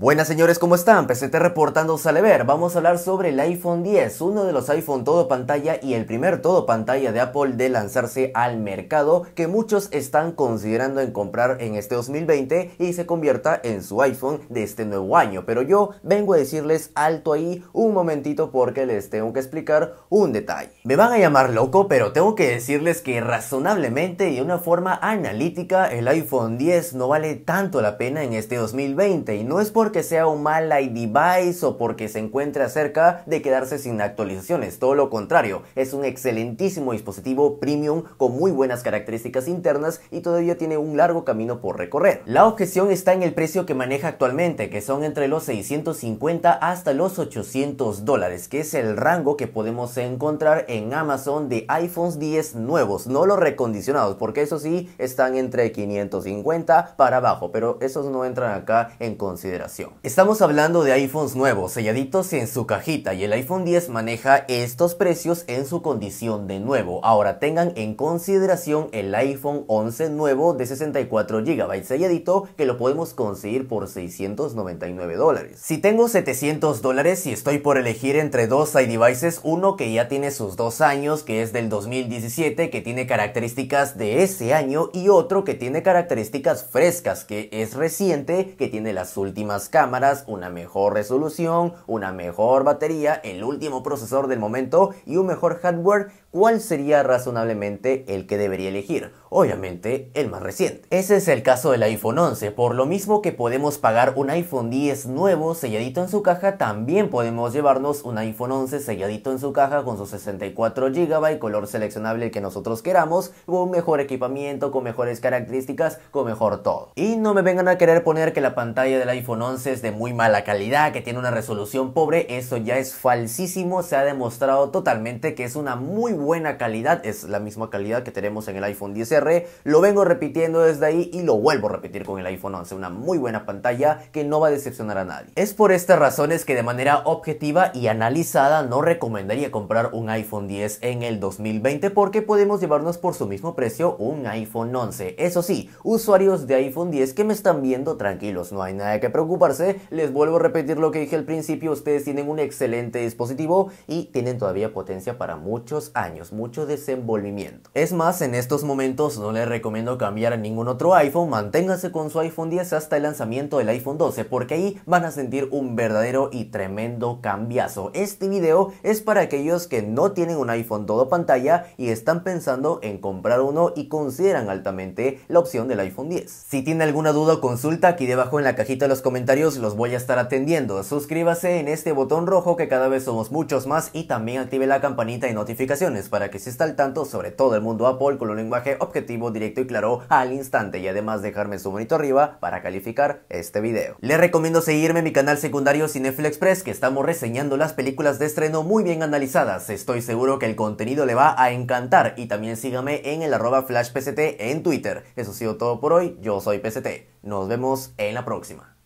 Buenas señores, ¿cómo están? PCT reportando Salever. Vamos a hablar sobre el iPhone 10, uno de los iPhone todo pantalla y el primer todo pantalla de Apple de lanzarse al mercado que muchos están considerando en comprar en este 2020 y se convierta en su iPhone de este nuevo año. Pero yo vengo a decirles alto ahí un momentito porque les tengo que explicar un detalle. Me van a llamar loco, pero tengo que decirles que razonablemente y de una forma analítica el iPhone 10 no vale tanto la pena en este 2020 y no es por que sea un mal device o porque se encuentre cerca de quedarse sin actualizaciones, todo lo contrario, es un excelentísimo dispositivo premium con muy buenas características internas y todavía tiene un largo camino por recorrer. La objeción está en el precio que maneja actualmente, que son entre los 650 hasta los 800 dólares, que es el rango que podemos encontrar en Amazon de iPhones 10 nuevos, no los recondicionados, porque eso sí están entre 550 para abajo, pero esos no entran acá en consideración. Estamos hablando de iPhones nuevos, selladitos en su cajita y el iPhone 10 maneja estos precios en su condición de nuevo. Ahora tengan en consideración el iPhone 11 nuevo de 64 GB selladito que lo podemos conseguir por 699 dólares. Si tengo 700 dólares y estoy por elegir entre dos iDevices, uno que ya tiene sus dos años, que es del 2017, que tiene características de ese año y otro que tiene características frescas, que es reciente, que tiene las últimas cámaras, una mejor resolución, una mejor batería, el último procesador del momento y un mejor hardware, ¿cuál sería razonablemente el que debería elegir? Obviamente el más reciente. Ese es el caso del iPhone 11, por lo mismo que podemos pagar un iPhone 10 nuevo selladito en su caja, también podemos llevarnos un iPhone 11 selladito en su caja con sus 64 GB, color seleccionable que nosotros queramos, con mejor equipamiento, con mejores características, con mejor todo. Y no me vengan a querer poner que la pantalla del iPhone 11 es de muy mala calidad, que tiene una resolución pobre, eso ya es falsísimo, se ha demostrado totalmente que es una muy buena calidad, es la misma calidad que tenemos en el iPhone 10R, lo vengo repitiendo desde ahí y lo vuelvo a repetir con el iPhone 11, una muy buena pantalla que no va a decepcionar a nadie. Es por estas razones que de manera objetiva y analizada no recomendaría comprar un iPhone 10 en el 2020 porque podemos llevarnos por su mismo precio un iPhone 11. Eso sí, usuarios de iPhone 10 que me están viendo tranquilos, no hay nada que preocupar les vuelvo a repetir lo que dije al principio, ustedes tienen un excelente dispositivo y tienen todavía potencia para muchos años, mucho desenvolvimiento. Es más, en estos momentos no les recomiendo cambiar a ningún otro iPhone, manténganse con su iPhone 10 hasta el lanzamiento del iPhone 12, porque ahí van a sentir un verdadero y tremendo cambiazo. Este video es para aquellos que no tienen un iPhone todo pantalla y están pensando en comprar uno y consideran altamente la opción del iPhone 10. Si tiene alguna duda, consulta aquí debajo en la cajita de los comentarios los voy a estar atendiendo. Suscríbase en este botón rojo que cada vez somos muchos más y también active la campanita de notificaciones para que se esté al tanto sobre todo el mundo Apple con un lenguaje objetivo, directo y claro al instante y además dejarme su bonito arriba para calificar este video. Les recomiendo seguirme en mi canal secundario Cineflexpress que estamos reseñando las películas de estreno muy bien analizadas. Estoy seguro que el contenido le va a encantar y también sígame en el arroba flashpct en Twitter. Eso ha sido todo por hoy. Yo soy PCT. Nos vemos en la próxima.